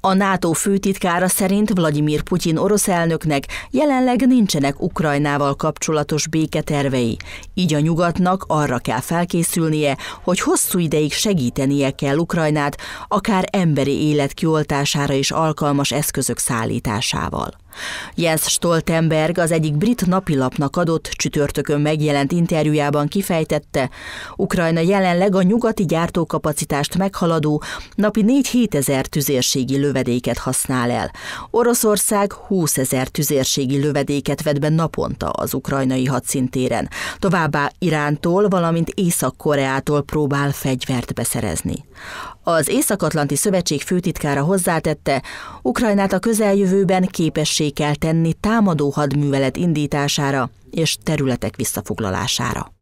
A NATO főtitkára szerint Vladimir Putyin orosz elnöknek jelenleg nincsenek Ukrajnával kapcsolatos béketervei, így a nyugatnak arra kell felkészülnie, hogy hosszú ideig segítenie kell Ukrajnát, akár emberi élet kioltására is alkalmas eszközök szállításával. Jens Stoltenberg az egyik brit napilapnak adott csütörtökön megjelent interjújában kifejtette, Ukrajna jelenleg a nyugati gyártókapacitást meghaladó napi 4-7 ezer tüzérségi lövedéket használ el. Oroszország 20 ezer tüzérségi lövedéket vett be naponta az ukrajnai hadszintéren. Továbbá Irántól, valamint Észak-Koreától próbál fegyvert beszerezni. Az Észak-Atlanti Szövetség főtitkára hozzátette, Ukrajnát a közeljövőben képesség kell tenni támadó hadművelet indítására és területek visszafoglalására.